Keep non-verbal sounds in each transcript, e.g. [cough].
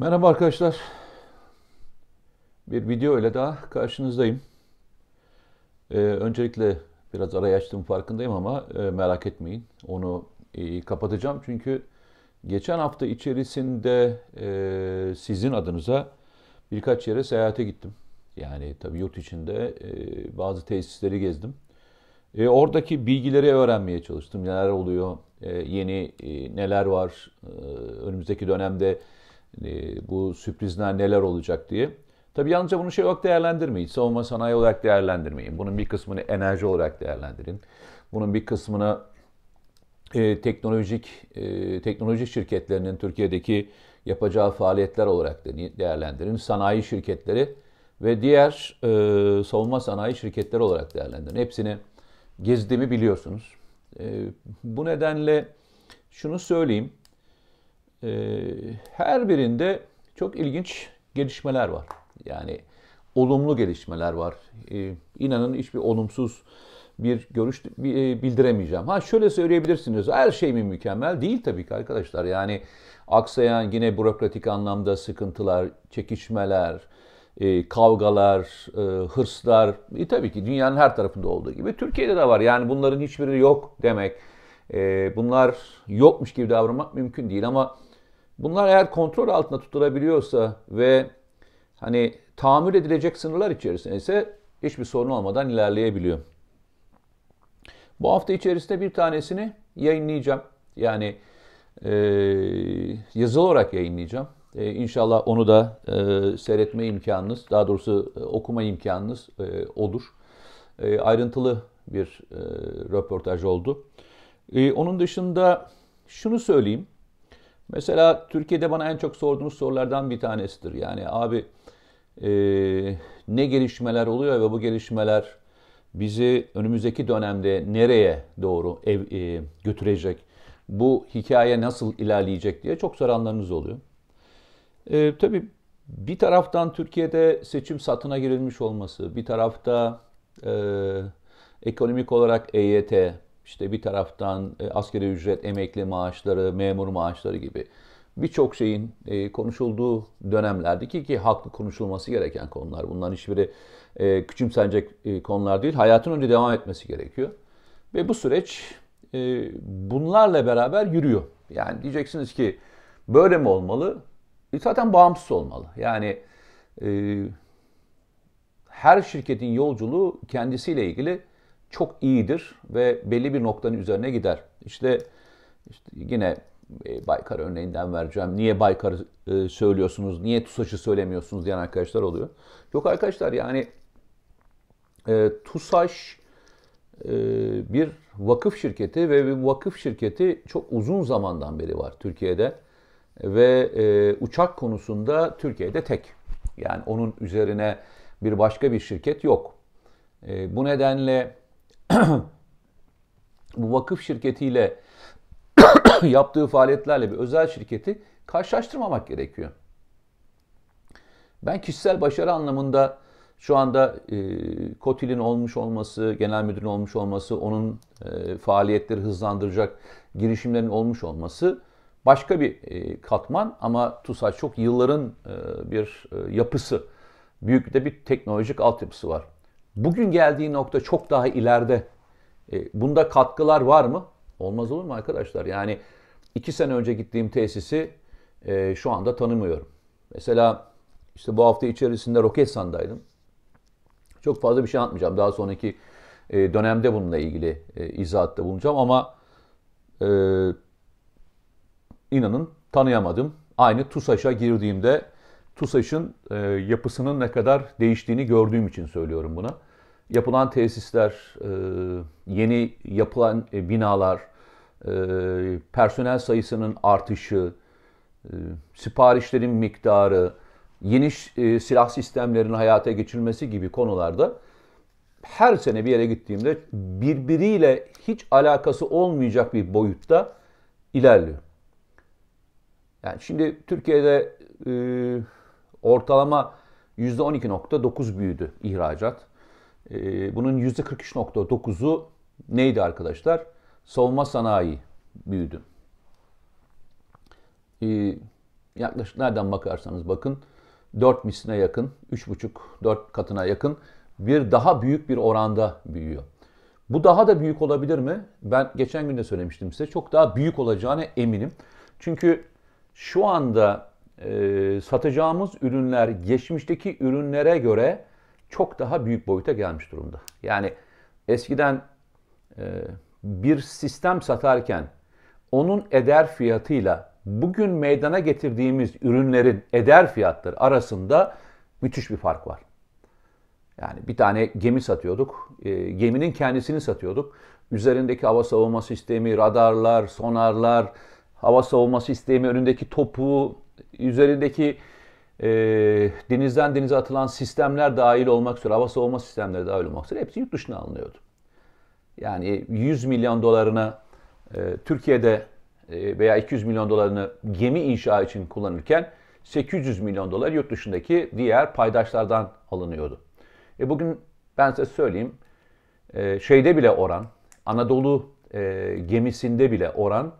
Merhaba arkadaşlar. Bir video ile daha karşınızdayım. Ee, öncelikle biraz araya açtığım farkındayım ama e, merak etmeyin. Onu e, kapatacağım çünkü geçen hafta içerisinde e, sizin adınıza birkaç yere seyahate gittim. Yani tabii yurt içinde e, bazı tesisleri gezdim. E, oradaki bilgileri öğrenmeye çalıştım. Neler oluyor, e, yeni e, neler var, e, önümüzdeki dönemde Hani, bu sürprizler neler olacak diye. Tabii yalnızca bunu şey olarak değerlendirmeyin. Savunma sanayi olarak değerlendirmeyin. Bunun bir kısmını enerji olarak değerlendirin. Bunun bir kısmını e, teknolojik e, teknolojik şirketlerinin Türkiye'deki yapacağı faaliyetler olarak değerlendirin. Sanayi şirketleri ve diğer e, savunma sanayi şirketleri olarak değerlendirin. Hepsini gezdiğimi biliyorsunuz. E, bu nedenle şunu söyleyeyim e, her birinde çok ilginç gelişmeler var. Yani olumlu gelişmeler var. E, inanın hiçbir olumsuz bir görüş e, bildiremeyeceğim. Ha şöyle söyleyebilirsiniz. Her şey mi mükemmel? Değil tabii ki arkadaşlar. Yani aksayan yine bürokratik anlamda sıkıntılar, çekişmeler, e, kavgalar, e, hırslar. E, tabii ki dünyanın her tarafında olduğu gibi Türkiye'de de var. Yani bunların hiçbiri yok demek. E, bunlar yokmuş gibi davranmak mümkün değil ama Bunlar eğer kontrol altında tutulabiliyorsa ve hani tahammül edilecek sınırlar içerisinde ise hiçbir sorun olmadan ilerleyebiliyor. Bu hafta içerisinde bir tanesini yayınlayacağım. Yani e, yazılı olarak yayınlayacağım. E, inşallah onu da e, seyretme imkanınız, daha doğrusu e, okuma imkanınız e, olur. E, ayrıntılı bir e, röportaj oldu. E, onun dışında şunu söyleyeyim. Mesela Türkiye'de bana en çok sorduğunuz sorulardan bir tanesidir. Yani abi e, ne gelişmeler oluyor ve bu gelişmeler bizi önümüzdeki dönemde nereye doğru ev, e, götürecek? Bu hikaye nasıl ilerleyecek diye çok soranlarınız oluyor. E, tabii bir taraftan Türkiye'de seçim satına girilmiş olması, bir tarafta e, ekonomik olarak EYT, işte bir taraftan e, askeri ücret, emekli maaşları, memur maaşları gibi birçok şeyin e, konuşulduğu dönemlerdi ki ki haklı konuşulması gereken konular. Bunların hiçbiri e, küçümsenecek konular değil. Hayatın önce devam etmesi gerekiyor. Ve bu süreç bunlarla beraber yürüyor. Yani diyeceksiniz ki böyle mi olmalı? E zaten bağımsız olmalı. Yani her şirketin yolculuğu kendisiyle ilgili çok iyidir ve belli bir noktanın üzerine gider. İşte, işte yine e, Baykar örneğinden vereceğim. Niye Baykar e, söylüyorsunuz, niye TUSAŞ'ı söylemiyorsunuz diyen arkadaşlar oluyor. Yok arkadaşlar yani e, TUSAŞ bir vakıf şirketi ve bir vakıf şirketi çok uzun zamandan beri var Türkiye'de. Ve uçak konusunda Türkiye'de tek. Yani onun üzerine bir başka bir şirket yok. bu nedenle bu vakıf şirketiyle [coughs] yaptığı faaliyetlerle bir özel şirketi karşılaştırmamak gerekiyor. Ben kişisel başarı anlamında şu anda e, Kotil'in olmuş olması, genel müdürün olmuş olması, onun e, faaliyetleri hızlandıracak girişimlerin olmuş olması başka bir e, katman ama TUSAŞ çok yılların e, bir e, yapısı. Büyük de bir teknolojik altyapısı var. Bugün geldiği nokta çok daha ileride. E, bunda katkılar var mı? Olmaz olur mu arkadaşlar? Yani iki sene önce gittiğim tesisi e, şu anda tanımıyorum. Mesela işte bu hafta içerisinde Roketsan'daydım. Çok fazla bir şey anlatmayacağım. Daha sonraki e, dönemde bununla ilgili izahatta bulunacağım ama e, inanın tanıyamadım. Aynı TUSAŞ'a girdiğimde TUSAŞ'ın e, yapısının ne kadar değiştiğini gördüğüm için söylüyorum buna yapılan tesisler, e, yeni yapılan e, binalar, e, personel sayısının artışı, siparişlerin miktarı, yeni silah sistemlerinin hayata geçirilmesi gibi konularda her sene bir yere gittiğimde birbiriyle hiç alakası olmayacak bir boyutta ilerliyor. Yani şimdi Türkiye'de e, ortalama %12.9 büyüdü ihracat. E, bunun %43.9'u neydi arkadaşlar? Savunma sanayi büyüdü. Ee, yaklaşık nereden bakarsanız bakın 4 misline yakın, 3,5-4 katına yakın bir daha büyük bir oranda büyüyor. Bu daha da büyük olabilir mi? Ben geçen gün de söylemiştim size. Çok daha büyük olacağına eminim. Çünkü şu anda e, satacağımız ürünler geçmişteki ürünlere göre çok daha büyük boyuta gelmiş durumda. Yani eskiden e, bir sistem satarken onun eder fiyatıyla bugün meydana getirdiğimiz ürünlerin eder fiyatları arasında müthiş bir fark var. Yani bir tane gemi satıyorduk. E, geminin kendisini satıyorduk. Üzerindeki hava savunma sistemi, radarlar, sonarlar, hava savunma sistemi, önündeki topu, üzerindeki e, denizden denize atılan sistemler dahil olmak üzere, hava savunma sistemleri dahil olmak üzere hepsi yurt dışına alınıyordu. Yani 100 milyon dolarını e, Türkiye'de e, veya 200 milyon dolarını gemi inşa için kullanırken 800 milyon dolar yurt dışındaki diğer paydaşlardan alınıyordu. E bugün ben size söyleyeyim e, şeyde bile oran, Anadolu e, gemisinde bile oran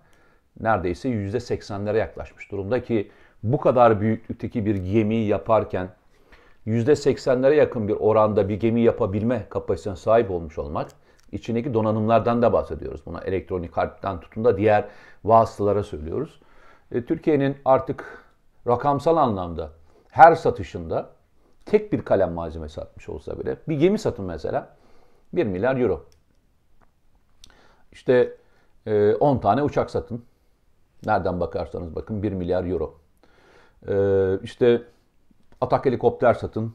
neredeyse %80'lere yaklaşmış durumda ki bu kadar büyüklükteki bir gemiyi yaparken %80'lere yakın bir oranda bir gemi yapabilme kapasitesine sahip olmuş olmak içindeki donanımlardan da bahsediyoruz. Buna elektronik harpten tutun da diğer vasıtalara söylüyoruz. E, Türkiye'nin artık rakamsal anlamda her satışında tek bir kalem malzeme satmış olsa bile bir gemi satın mesela 1 milyar euro. İşte e, 10 tane uçak satın. Nereden bakarsanız bakın 1 milyar euro. Ee, işte atak helikopter satın,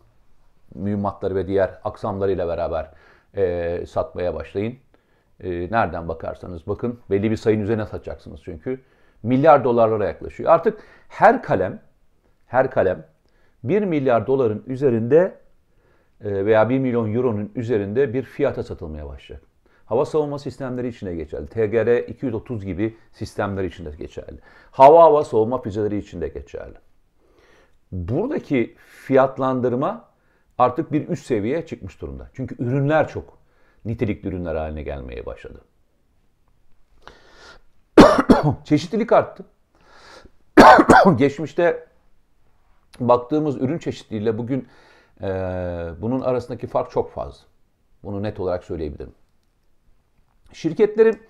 mühimmatları ve diğer aksamlarıyla beraber e, satmaya başlayın. E, nereden bakarsanız bakın belli bir sayının üzerine satacaksınız çünkü. Milyar dolarlara yaklaşıyor. Artık her kalem, her kalem 1 milyar doların üzerinde e, veya 1 milyon euronun üzerinde bir fiyata satılmaya başlayacak. Hava savunma sistemleri içine geçerli. TGR 230 gibi sistemler içinde geçerli. Hava hava savunma füzeleri içinde geçerli buradaki fiyatlandırma artık bir üst seviyeye çıkmış durumda. Çünkü ürünler çok nitelikli ürünler haline gelmeye başladı. [coughs] Çeşitlilik arttı. [coughs] Geçmişte baktığımız ürün çeşitliliğiyle bugün e, bunun arasındaki fark çok fazla. Bunu net olarak söyleyebilirim. Şirketlerin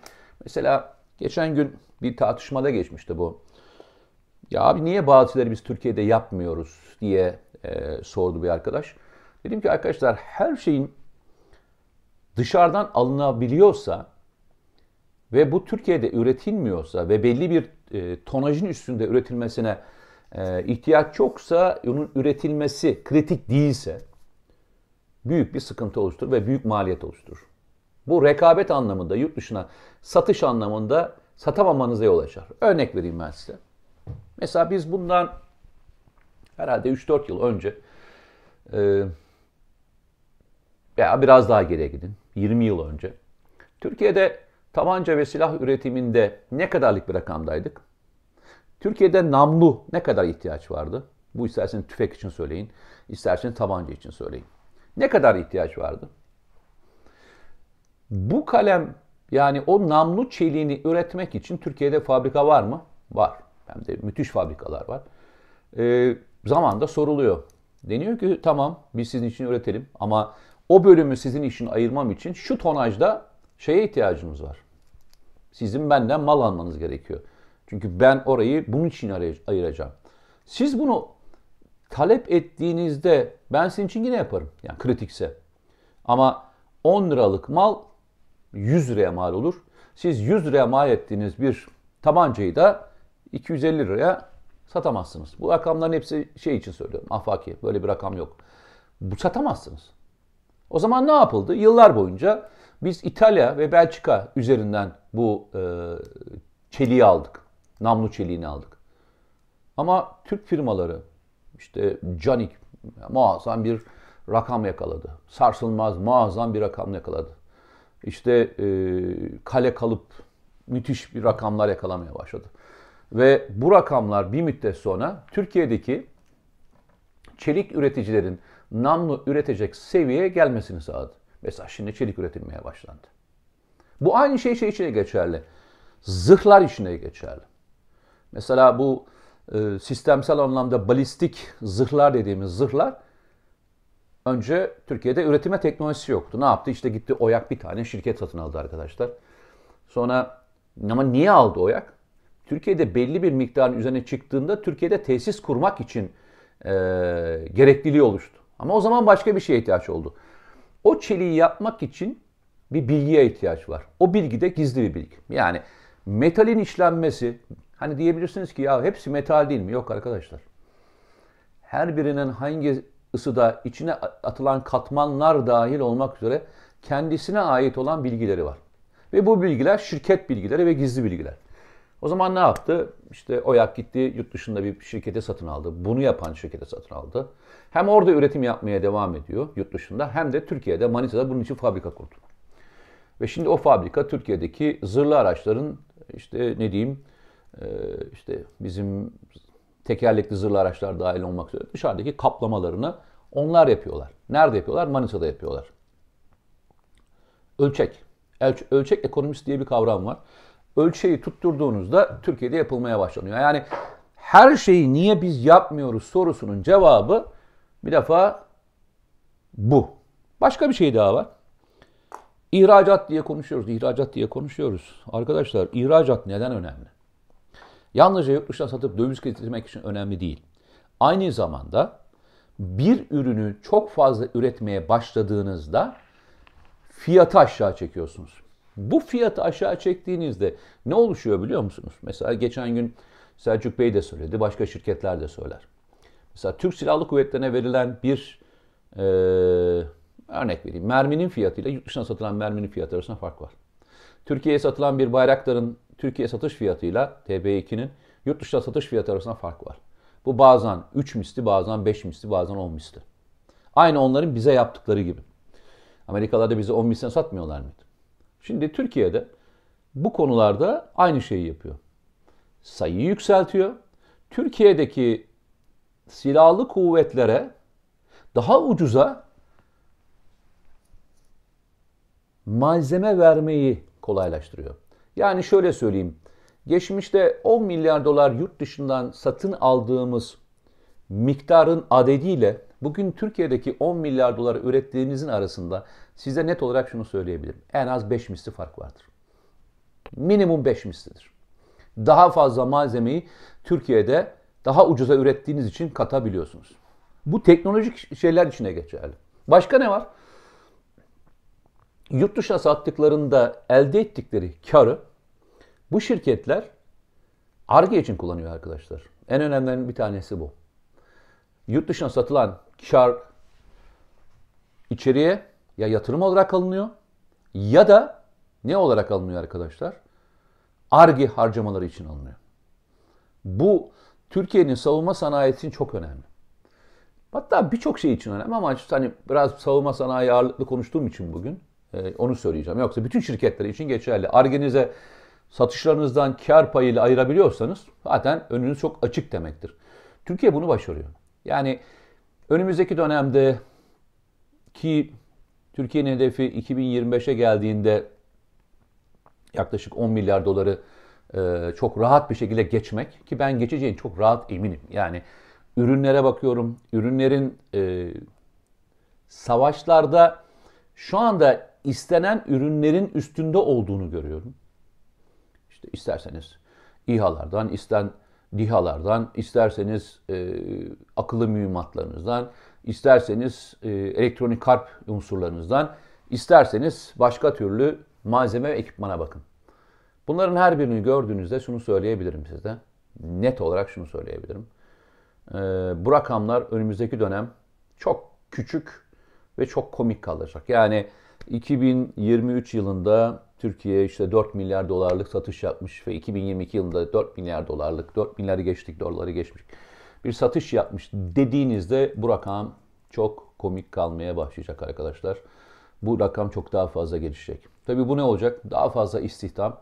mesela geçen gün bir tartışmada geçmişti bu. Ya abi niye bağıtıları biz Türkiye'de yapmıyoruz diye e, sordu bir arkadaş. Dedim ki arkadaşlar her şeyin dışarıdan alınabiliyorsa ve bu Türkiye'de üretilmiyorsa ve belli bir e, tonajın üstünde üretilmesine e, ihtiyaç yoksa onun üretilmesi kritik değilse büyük bir sıkıntı oluşturur ve büyük maliyet oluşturur. Bu rekabet anlamında yurt dışına satış anlamında satamamanıza yol açar. Örnek vereyim ben size. Mesela biz bundan herhalde 3-4 yıl önce e, veya biraz daha geriye gidin 20 yıl önce Türkiye'de tabanca ve silah üretiminde ne kadarlık bir rakamdaydık? Türkiye'de namlu ne kadar ihtiyaç vardı? Bu isterseniz tüfek için söyleyin, isterseniz tabanca için söyleyin. Ne kadar ihtiyaç vardı? Bu kalem yani o namlu çeliğini üretmek için Türkiye'de fabrika var mı? Var. Hem de müthiş fabrikalar var. E, zamanda soruluyor. Deniyor ki tamam biz sizin için üretelim ama o bölümü sizin için ayırmam için şu tonajda şeye ihtiyacımız var. Sizin benden mal almanız gerekiyor. Çünkü ben orayı bunun için ayıracağım. Siz bunu talep ettiğinizde ben sizin için yine yaparım. Yani kritikse. Ama 10 liralık mal 100 liraya mal olur. Siz 100 liraya mal ettiğiniz bir tabancayı da 250 liraya satamazsınız. Bu rakamların hepsi şey için söylüyorum. Afaki böyle bir rakam yok. Bu satamazsınız. O zaman ne yapıldı? Yıllar boyunca biz İtalya ve Belçika üzerinden bu e, çeliği aldık. Namlu çeliğini aldık. Ama Türk firmaları işte Canik muazzam bir rakam yakaladı. Sarsılmaz muazzam bir rakam yakaladı. İşte e, kale kalıp müthiş bir rakamlar yakalamaya başladı. Ve bu rakamlar bir müddet sonra Türkiye'deki çelik üreticilerin namlu üretecek seviyeye gelmesini sağladı. Mesela şimdi çelik üretilmeye başlandı. Bu aynı şey şey için geçerli. Zırhlar içine geçerli. Mesela bu e, sistemsel anlamda balistik zırhlar dediğimiz zırhlar önce Türkiye'de üretime teknolojisi yoktu. Ne yaptı? İşte gitti Oyak bir tane şirket satın aldı arkadaşlar. Sonra ama niye aldı Oyak? Türkiye'de belli bir miktarın üzerine çıktığında Türkiye'de tesis kurmak için e, gerekliliği oluştu. Ama o zaman başka bir şeye ihtiyaç oldu. O çeliği yapmak için bir bilgiye ihtiyaç var. O bilgi de gizli bir bilgi. Yani metalin işlenmesi, hani diyebilirsiniz ki ya hepsi metal değil mi? Yok arkadaşlar. Her birinin hangi ısıda içine atılan katmanlar dahil olmak üzere kendisine ait olan bilgileri var. Ve bu bilgiler şirket bilgileri ve gizli bilgiler. O zaman ne yaptı? İşte OYAK gitti yurt dışında bir şirkete satın aldı. Bunu yapan şirkete satın aldı. Hem orada üretim yapmaya devam ediyor yurt dışında hem de Türkiye'de Manisa'da bunun için fabrika kurdu. Ve şimdi o fabrika Türkiye'deki zırhlı araçların işte ne diyeyim e, işte bizim tekerlekli zırhlı araçlar dahil olmak üzere dışarıdaki kaplamalarını onlar yapıyorlar. Nerede yapıyorlar? Manisa'da yapıyorlar. Ölçek. Ölçek ekonomisi diye bir kavram var ölçeği tutturduğunuzda Türkiye'de yapılmaya başlanıyor. Yani her şeyi niye biz yapmıyoruz sorusunun cevabı bir defa bu. Başka bir şey daha var. İhracat diye konuşuyoruz, ihracat diye konuşuyoruz. Arkadaşlar ihracat neden önemli? Yalnızca yurt dışına satıp döviz getirmek için önemli değil. Aynı zamanda bir ürünü çok fazla üretmeye başladığınızda fiyatı aşağı çekiyorsunuz. Bu fiyatı aşağı çektiğinizde ne oluşuyor biliyor musunuz? Mesela geçen gün Selçuk Bey de söyledi, başka şirketler de söyler. Mesela Türk Silahlı Kuvvetleri'ne verilen bir e, örnek vereyim. Merminin fiyatıyla yurt dışına satılan merminin fiyatı arasında fark var. Türkiye'ye satılan bir bayrakların Türkiye satış fiyatıyla TB2'nin yurt dışına satış fiyatı arasında fark var. Bu bazen 3 misli, bazen 5 misli, bazen 10 misli. Aynı onların bize yaptıkları gibi. Amerikalarda bize 10 misli satmıyorlar mıydı? Şimdi Türkiye'de bu konularda aynı şeyi yapıyor. Sayıyı yükseltiyor. Türkiye'deki silahlı kuvvetlere daha ucuza malzeme vermeyi kolaylaştırıyor. Yani şöyle söyleyeyim. Geçmişte 10 milyar dolar yurt dışından satın aldığımız miktarın adediyle bugün Türkiye'deki 10 milyar dolar ürettiğimizin arasında Size net olarak şunu söyleyebilirim. En az 5 misli fark vardır. Minimum 5 mislidir. Daha fazla malzemeyi Türkiye'de daha ucuza ürettiğiniz için katabiliyorsunuz. Bu teknolojik şeyler içine geçerli. Başka ne var? Yurt dışına sattıklarında elde ettikleri karı bu şirketler ARGE için kullanıyor arkadaşlar. En önemlilerinden bir tanesi bu. Yurt dışına satılan kar içeriye ya yatırım olarak alınıyor ya da ne olarak alınıyor arkadaşlar? Argi harcamaları için alınıyor. Bu Türkiye'nin savunma sanayi için çok önemli. Hatta birçok şey için önemli ama hani biraz savunma sanayi ağırlıklı konuştuğum için bugün e, onu söyleyeceğim. Yoksa bütün şirketler için geçerli. Arginiz'e satışlarınızdan kar payıyla ayırabiliyorsanız zaten önünüz çok açık demektir. Türkiye bunu başarıyor. Yani önümüzdeki dönemde ki Türkiye'nin hedefi 2025'e geldiğinde yaklaşık 10 milyar doları e, çok rahat bir şekilde geçmek ki ben geçeceğin çok rahat eminim. Yani ürünlere bakıyorum. Ürünlerin e, savaşlarda şu anda istenen ürünlerin üstünde olduğunu görüyorum. İşte isterseniz İHA'lardan, isten DİHA'lardan, isterseniz e, akıllı mühimmatlarınızdan, isterseniz e, elektronik karp unsurlarınızdan, isterseniz başka türlü malzeme ve ekipmana bakın. Bunların her birini gördüğünüzde şunu söyleyebilirim size. Net olarak şunu söyleyebilirim. E, bu rakamlar önümüzdeki dönem çok küçük ve çok komik kalacak. Yani 2023 yılında Türkiye işte 4 milyar dolarlık satış yapmış ve 2022 yılında 4 milyar dolarlık, 4 milyarı geçtik, doları geçmiş bir satış yapmış dediğinizde bu rakam çok komik kalmaya başlayacak arkadaşlar. Bu rakam çok daha fazla gelişecek. Tabii bu ne olacak? Daha fazla istihdam,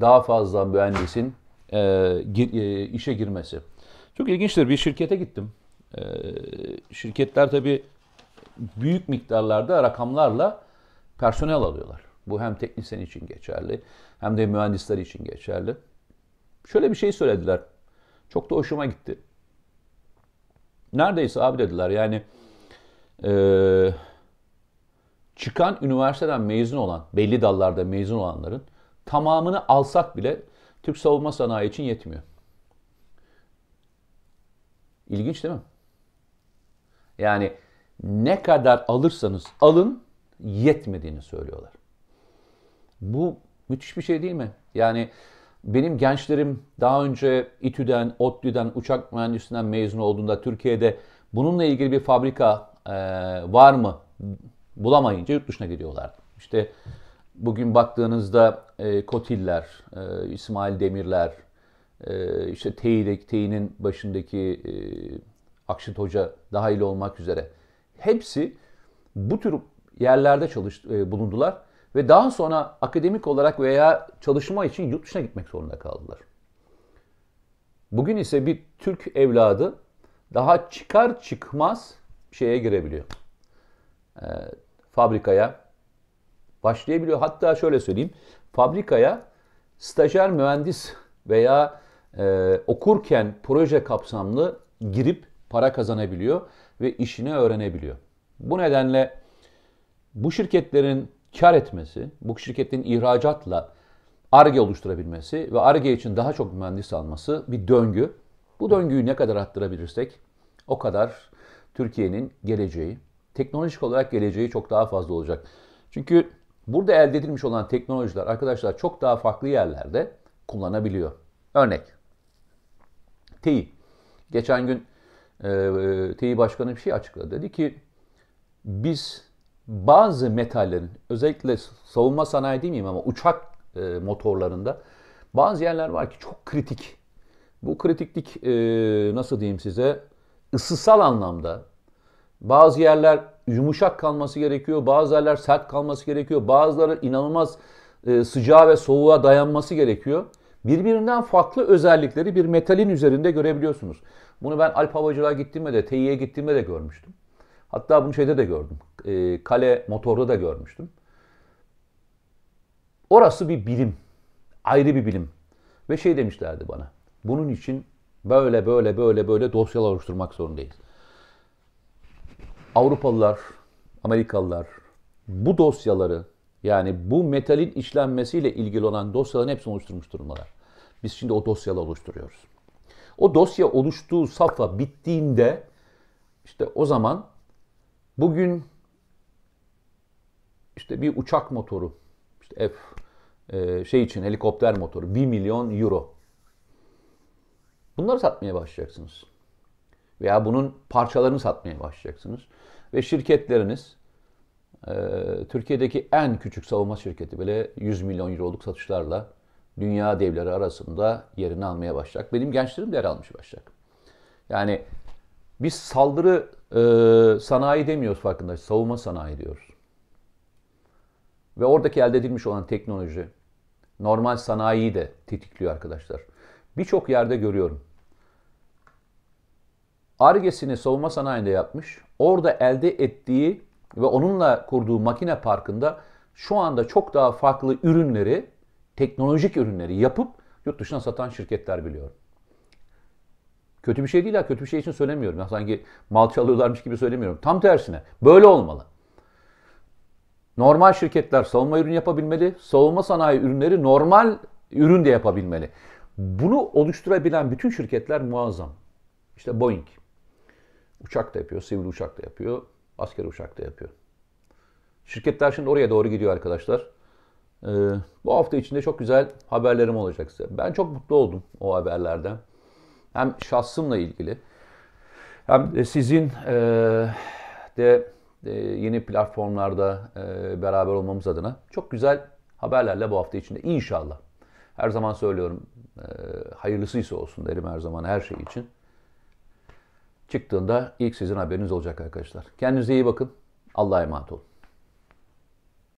daha fazla mühendisin e, gir, e, işe girmesi. Çok ilginçtir. Bir şirkete gittim. E, şirketler tabii büyük miktarlarda rakamlarla personel alıyorlar. Bu hem teknisyen için geçerli hem de mühendisler için geçerli. Şöyle bir şey söylediler. Çok da hoşuma gitti. Neredeyse abi dediler yani e, çıkan üniversiteden mezun olan, belli dallarda mezun olanların tamamını alsak bile Türk savunma sanayi için yetmiyor. İlginç değil mi? Yani ne kadar alırsanız alın yetmediğini söylüyorlar. Bu müthiş bir şey değil mi? Yani benim gençlerim daha önce İTÜ'den, ODTÜ'den, uçak mühendisinden mezun olduğunda Türkiye'de bununla ilgili bir fabrika e, var mı bulamayınca yurt dışına gidiyorlardı. İşte bugün baktığınızda e, Kotiller, e, İsmail Demirler, e, işte Tey'deki, Tey'nin başındaki e, Akşit Hoca dahil olmak üzere hepsi bu tür yerlerde çalış, e, bulundular ve daha sonra akademik olarak veya çalışma için yurt dışına gitmek zorunda kaldılar. Bugün ise bir Türk evladı daha çıkar çıkmaz şeye girebiliyor. E, fabrikaya başlayabiliyor. Hatta şöyle söyleyeyim. Fabrikaya stajyer mühendis veya e, okurken proje kapsamlı girip para kazanabiliyor ve işini öğrenebiliyor. Bu nedenle bu şirketlerin kar etmesi, bu şirketlerin ihracatla ARGE oluşturabilmesi ve ARGE için daha çok mühendis alması bir döngü. Bu döngüyü ne kadar arttırabilirsek o kadar Türkiye'nin geleceği, teknolojik olarak geleceği çok daha fazla olacak. Çünkü burada elde edilmiş olan teknolojiler arkadaşlar çok daha farklı yerlerde kullanabiliyor. Örnek, TEİ. Geçen gün e, TEİ Başkanı bir şey açıkladı. Dedi ki biz bazı metallerin özellikle savunma sanayi demeyeyim ama uçak e, motorlarında bazı yerler var ki çok kritik. Bu kritiklik e, nasıl diyeyim size ısısal anlamda bazı yerler yumuşak kalması gerekiyor, bazı yerler sert kalması gerekiyor, bazıları inanılmaz e, sıcağa ve soğuğa dayanması gerekiyor. Birbirinden farklı özellikleri bir metalin üzerinde görebiliyorsunuz. Bunu ben Alp Havacılığa gittiğimde de, Tİ'ye gittiğimde de görmüştüm. Hatta bunu şeyde de gördüm. E, kale motorda da görmüştüm. Orası bir bilim. Ayrı bir bilim. Ve şey demişlerdi bana. Bunun için böyle böyle böyle böyle dosyalar oluşturmak zorundayız. Avrupalılar, Amerikalılar bu dosyaları yani bu metalin işlenmesiyle ilgili olan dosyaların hepsini oluşturmuş durumdalar. Biz şimdi o dosyaları oluşturuyoruz. O dosya oluştuğu safha bittiğinde işte o zaman Bugün işte bir uçak motoru, işte F e, şey için helikopter motoru 1 milyon euro. Bunları satmaya başlayacaksınız. Veya bunun parçalarını satmaya başlayacaksınız. Ve şirketleriniz e, Türkiye'deki en küçük savunma şirketi bile 100 milyon euroluk satışlarla dünya devleri arasında yerini almaya başlayacak. Benim gençlerim de yer almış başlayacak. Yani biz saldırı e, sanayi demiyoruz farkında. Savunma sanayi diyoruz. Ve oradaki elde edilmiş olan teknoloji normal sanayiyi de tetikliyor arkadaşlar. Birçok yerde görüyorum. Argesini savunma sanayinde yapmış. Orada elde ettiği ve onunla kurduğu makine parkında şu anda çok daha farklı ürünleri, teknolojik ürünleri yapıp yurt dışına satan şirketler biliyorum. Kötü bir şey değil ha. Kötü bir şey için söylemiyorum. Ya sanki mal çalıyorlarmış gibi söylemiyorum. Tam tersine. Böyle olmalı. Normal şirketler savunma ürünü yapabilmeli. Savunma sanayi ürünleri normal ürün de yapabilmeli. Bunu oluşturabilen bütün şirketler muazzam. İşte Boeing. Uçak da yapıyor, sivil uçak da yapıyor, asker uçak da yapıyor. Şirketler şimdi oraya doğru gidiyor arkadaşlar. Ee, bu hafta içinde çok güzel haberlerim olacak size. Ben çok mutlu oldum o haberlerden hem şahsımla ilgili hem de sizin e, de e, yeni platformlarda e, beraber olmamız adına çok güzel haberlerle bu hafta içinde inşallah. Her zaman söylüyorum e, hayırlısıysa olsun derim her zaman her şey için. Çıktığında ilk sizin haberiniz olacak arkadaşlar. Kendinize iyi bakın. Allah'a emanet olun.